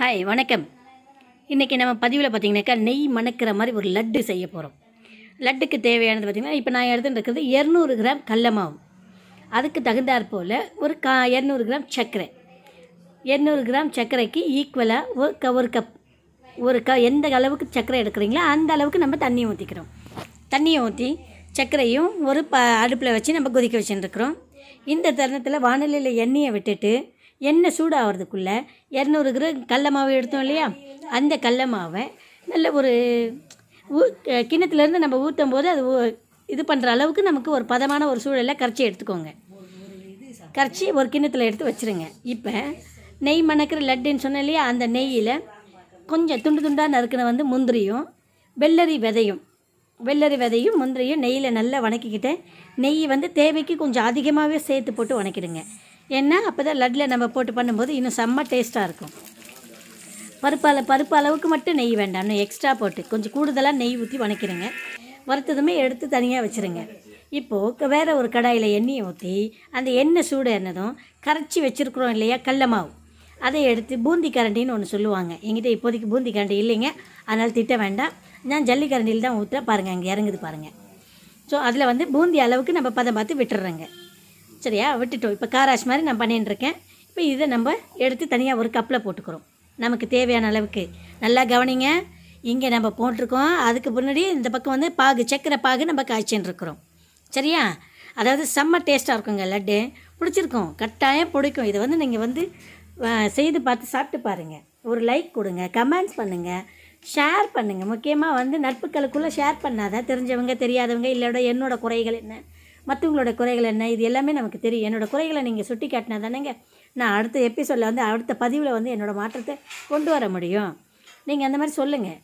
hi வணக்கம் இன்றைக்கி நம்ம பதிவில் பார்த்திங்கனாக்கா நெய் மணக்கிற மாதிரி ஒரு லட்டு செய்ய போகிறோம் லட்டுக்கு தேவையானது பார்த்திங்கன்னா இப்போ நான் எடுத்துகிட்டு இரநூறு கிராம் கடல மாவு அதுக்கு தகுந்தாற் போல் ஒரு கா இரநூறு கிராம் சர்க்கரை இரநூறு கிராம் சர்க்கரைக்கு ஈக்குவலாக ஒரு க ஒரு கப் ஒரு க எந்த அளவுக்கு சர்க்கரை எடுக்கிறீங்களோ அந்த அளவுக்கு நம்ம தண்ணியை ஊற்றிக்கிறோம் தண்ணியை ஊற்றி சர்க்கரையும் ஒரு ப அடுப்பில் வச்சு நம்ம கொதிக்க வச்சுருக்கிறோம் இந்த தருணத்தில் வானிலையில் எண்ணெயை விட்டுட்டு எண்ணெய் சூடாகிறதுக்குள்ளே இரநூறு கிரோ கடல மாவு எடுத்தோம் இல்லையா அந்த கடல மாவை நல்ல ஒரு ஊ கிணத்துலேருந்து நம்ம ஊற்றும் போது அது இது பண்ணுற அளவுக்கு நமக்கு ஒரு பதமான ஒரு சூழலில் கரைச்சி எடுத்துக்கோங்க கரைச்சி ஒரு கிண்ணத்தில் எடுத்து வச்சுருங்க இப்போ நெய் மணக்கிற லட்டுன்னு சொன்னேன் இல்லையா அந்த நெய்யில் கொஞ்சம் துண்டு துண்டாக நறுக்கின வந்து முந்திரியும் வெள்ளரி விதையும் வெள்ளரி விதையும் முந்திரியும் நெய்யில் நல்லா வணக்கிக்கிட்டு நெய் வந்து தேவைக்கு கொஞ்சம் அதிகமாகவே சேர்த்து போட்டு வணக்கிடுங்க ஏன்னா அப்போ தான் லட்டில் நம்ம போட்டு பண்ணும்போது இன்னும் செம்ம டேஸ்ட்டாக இருக்கும் பருப்பால் பருப்பு அளவுக்கு மட்டும் நெய் வேண்டாம் இன்னும் எக்ஸ்ட்ரா போட்டு கொஞ்சம் கூடுதலாக நெய் ஊற்றி வணக்கிடுங்க வறுத்ததுமே எடுத்து தனியாக வச்சுருங்க இப்போது வேறு ஒரு கடாயில் எண்ணெயை ஊற்றி அந்த எண்ணெய் சூடு என்னதும் கரைச்சி வச்சுருக்குறோம் இல்லையா கல்லமாவு மாவு அதை எடுத்து பூந்தி கரண்டின்னு ஒன்று சொல்லுவாங்க எங்கிட்ட இப்போதைக்கு பூந்தி கரண்டி இல்லைங்க அதனால் திட்ட வேண்டாம் நான் ஜல்லி கரண்டியில் தான் ஊற்றுறேன் பாருங்கள் அங்கே இறங்குது பாருங்கள் ஸோ அதில் வந்து பூந்தி அளவுக்கு நம்ம பதம் பார்த்து விட்டுறேங்க சரியா விட்டுட்டோம் இப்போ காராஷ் மாதிரி நான் இருக்கேன் இப்போ இதை நம்ம எடுத்து தனியாக ஒரு கப்பில் போட்டுக்கிறோம் நமக்கு தேவையான அளவுக்கு நல்லா கவனிங்க இங்கே நம்ம போட்டிருக்கோம் அதுக்கு முன்னாடி இந்த பக்கம் வந்து பாகு சக்கரை பாகு நம்ம காய்ச்சின்னு இருக்கிறோம் சரியா அதாவது செம்ம டேஸ்ட்டாக இருக்குங்க லட்டு பிடிச்சிருக்கோம் கட்டாயம் பிடிக்கும் இதை வந்து நீங்கள் வந்து செய்து பார்த்து சாப்பிட்டு பாருங்கள் ஒரு லைக் கொடுங்க கமெண்ட்ஸ் பண்ணுங்கள் ஷேர் பண்ணுங்கள் முக்கியமாக வந்து நட்புகளுக்குள்ளே ஷேர் பண்ணாதான் தெரிஞ்சவங்க தெரியாதவங்க இல்லை என்னோடய குறைகள் என்ன மற்றவங்களோட குறைகள் என்ன இது எல்லாமே நமக்கு தெரியும் என்னோடய குறைகளை நீங்கள் சுட்டி காட்டினா தானேங்க நான் அடுத்த எபிசோடில் வந்து அடுத்த பதிவில் வந்து என்னோடய மாற்றத்தை கொண்டு வர முடியும் நீங்கள் அந்த மாதிரி சொல்லுங்கள்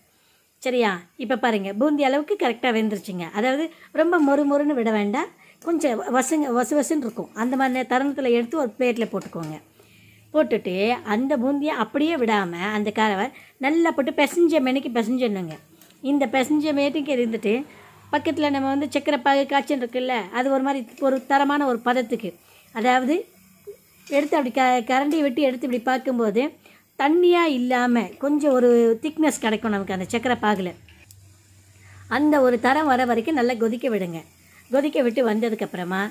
சரியா இப்போ பாருங்கள் பூந்தி அளவுக்கு கரெக்டாக வெந்துருச்சுங்க அதாவது ரொம்ப மொறு மொறுன்னு விட வேண்டாம் கொஞ்சம் வசங்க வசு வசுன்னு இருக்கும் அந்த மாதிரி தருணத்தில் எடுத்து ஒரு பிளேட்டில் போட்டுக்கோங்க போட்டுட்டு அந்த பூந்தியை அப்படியே விடாமல் அந்த காரவர் நல்லா போட்டு பெசஞ்ச மேனிக்கு பெசஞ்சிடணுங்க இந்த பெசஞ்ச மேட்டுக்கு இருந்துட்டு பக்கத்தில் நம்ம வந்து சக்கரை காய்ச்சல் இருக்குல்ல அது ஒரு மாதிரி ஒரு தரமான ஒரு பதத்துக்கு அதாவது எடுத்து அப்படி க கரண்டியை வெட்டி எடுத்து இப்படி பார்க்கும்போது தண்ணியாக இல்லாமல் கொஞ்சம் ஒரு திக்னஸ் கிடைக்கும் நமக்கு அந்த சக்கரை பாகில் அந்த ஒரு தரம் வர வரைக்கும் நல்லா கொதிக்க விடுங்க கொதிக்க விட்டு வந்ததுக்கப்புறமா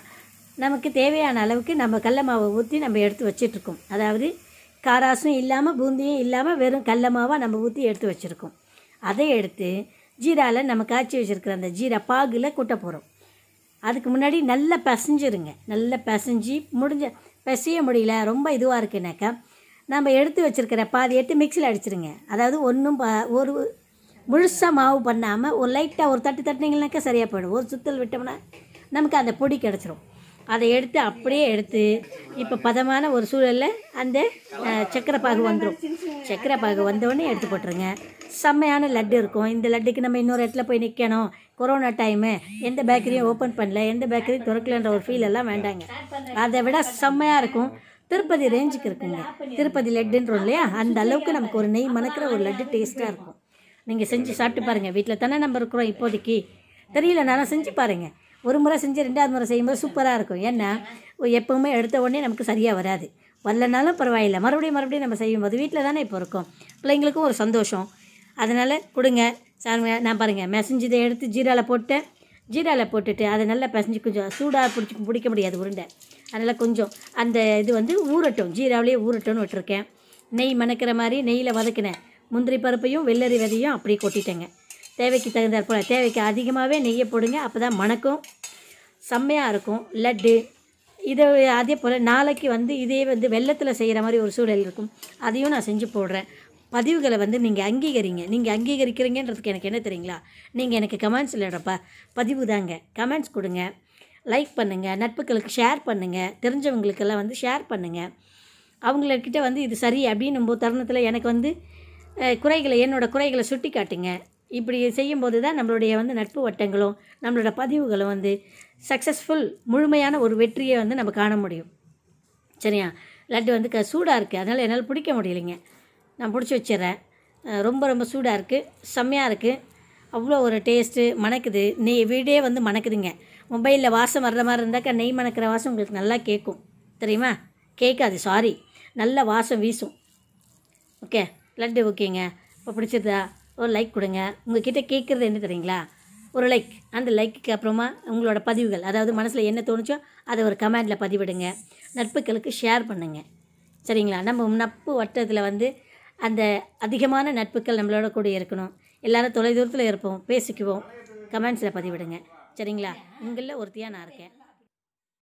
நமக்கு தேவையான அளவுக்கு நம்ம கடல மாவை ஊற்றி நம்ம எடுத்து வச்சிட்ருக்கோம் அதாவது காராசும் இல்லாமல் பூந்தியும் இல்லாமல் வெறும் கடல மாவாக நம்ம ஊற்றி எடுத்து வச்சுருக்கோம் அதை எடுத்து ஜீராவில் நம்ம காய்ச்சி வச்சுருக்கிற அந்த ஜீரா பாகில் கொட்ட போகிறோம் அதுக்கு முன்னாடி நல்லா பிசைஞ்சிருங்க நல்லா பிசைஞ்சு முடிஞ்ச பிசைய முடியல ரொம்ப இதுவாக இருக்குனாக்கா நம்ம எடுத்து வச்சுருக்கிற பாதி எட்டு மிக்சியில் அடிச்சிருங்க அதாவது ஒன்றும் ப ஒரு முழுசாக மாவு பண்ணாமல் ஒரு லைட்டாக ஒரு தட்டு தட்டினீங்கனாக்கா சரியாக போயிடும் ஒரு சுத்தல் விட்டோம்னா நமக்கு அந்த பொடி கிடச்சிரும் அதை எடுத்து அப்படியே எடுத்து இப்போ பதமான ஒரு சூழலில் அந்த சக்கரை பாகு வந்துடும் சக்கரை பாகு வந்தவொடனே எடுத்து போட்டுருங்க செம்மையான லட்டு இருக்கும் இந்த லட்டுக்கு நம்ம இன்னொரு இடத்துல போய் நிற்கணும் கொரோனா டைமு எந்த பேக்கரியும் ஓப்பன் பண்ணல எந்த பேக்கரியும் திறக்கலன்ற ஒரு ஃபீல் எல்லாம் வேண்டாங்க அதை விட செம்மையாக இருக்கும் திருப்பதி ரேஞ்சுக்கு இருக்குங்க திருப்பதி லட்டுன்றோம் இல்லையா அந்த அளவுக்கு நமக்கு ஒரு நெய் மணக்கிற ஒரு லட்டு டேஸ்ட்டாக இருக்கும் நீங்கள் செஞ்சு சாப்பிட்டு பாருங்கள் வீட்டில் தானே நம்ம இருக்கிறோம் இப்போதைக்கு தெரியலனாலும் செஞ்சு பாருங்கள் ஒரு முறை செஞ்சு ரெண்டாவது முறை செய்யும்போது சூப்பராக இருக்கும் ஏன்னா எப்போவுமே எடுத்த உடனே நமக்கு சரியாக வராது வரலனாலும் பரவாயில்ல மறுபடியும் மறுபடியும் நம்ம செய்யும்போது வீட்டில் தானே இப்போ இருக்கோம் பிள்ளைங்களுக்கும் ஒரு சந்தோஷம் அதனால் கொடுங்க சார் நான் பாருங்கள் மெசஞ்சதை எடுத்து ஜீராவில் போட்டேன் ஜீராவில் போட்டுட்டு அதை நல்லா பசஞ்சு கொஞ்சம் சூடாக பிடிச்சி பிடிக்க முடியாது உருண்டை அதனால் கொஞ்சம் அந்த இது வந்து ஊரட்டும் ஜீராவிலே ஊரட்டும்னு விட்டுருக்கேன் நெய் மணக்கிற மாதிரி நெய்யில் வதக்கினேன் முந்திரி பருப்பையும் வெள்ளரி விதையும் அப்படியே கொட்டிட்டேங்க தேவைக்கு தகுந்தாற்போல் தேவைக்கு அதிகமாகவே நெய்யை போடுங்க அப்போ தான் மணக்கும் செம்மையாக இருக்கும் லட்டு இதை அதே போல் நாளைக்கு வந்து இதே வந்து வெள்ளத்தில் செய்கிற மாதிரி ஒரு சூழல் இருக்கும் அதையும் நான் செஞ்சு போடுறேன் பதிவுகளை வந்து நீங்கள் அங்கீகரிங்க நீங்கள் அங்கீகரிக்கிறீங்கன்றதுக்கு எனக்கு என்ன தெரியுங்களா நீங்கள் எனக்கு கமெண்ட்ஸ் இல்லைடப்பா பதிவு தாங்க கமெண்ட்ஸ் கொடுங்க லைக் பண்ணுங்கள் நட்புகளுக்கு ஷேர் பண்ணுங்கள் தெரிஞ்சவங்களுக்கெல்லாம் வந்து ஷேர் பண்ணுங்கள் அவங்கக்கிட்ட வந்து இது சரி அப்படின்னும்போது தருணத்தில் எனக்கு வந்து குறைகளை என்னோடய குறைகளை சுட்டி காட்டுங்க இப்படி செய்யும்போது தான் நம்மளுடைய வந்து நட்பு வட்டங்களும் நம்மளோட பதிவுகளும் வந்து சக்ஸஸ்ஃபுல் முழுமையான ஒரு வெற்றியை வந்து நம்ம காண முடியும் சரியா லட்டு வந்து க சூடாக இருக்குது அதனால் என்னால் பிடிக்க முடியலைங்க நான் பிடிச்சி வச்சிட்றேன் ரொம்ப ரொம்ப சூடாக இருக்குது செம்மையாக இருக்குது அவ்வளோ ஒரு டேஸ்ட்டு மணக்குது நெய் வீடே வந்து மணக்குதுங்க மொபைலில் வாசம் வர்ற மாதிரி இருந்தாக்கா நெய் மணக்கிற வாசம் உங்களுக்கு நல்லா கேட்கும் தெரியுமா கேட்காது சாரி நல்ல வாசம் வீசும் ஓகே லட்டு ஓகேங்க இப்போ பிடிச்சிருதா ஒரு லைக் கொடுங்க உங்ககிட்ட கேட்குறது என்ன தெரியுங்களா ஒரு லைக் அந்த லைக்குக்கு அப்புறமா உங்களோட பதிவுகள் அதாவது மனசில் என்ன தோணுச்சோ அதை ஒரு கமெண்டில் பதிவிடுங்க நட்புகளுக்கு ஷேர் பண்ணுங்கள் சரிங்களா நம்ம நட்பு வட்டத்தில் வந்து அந்த அதிகமான நட்புகள் நம்மளோட கூட இருக்கணும் எல்லோரும் தொலைதூரத்தில் இருப்போம் பேசிக்குவோம் கமெண்ட்ஸில் பதிவிடுங்க சரிங்களா உங்களில் ஒருத்தியாக நான் இருக்கேன்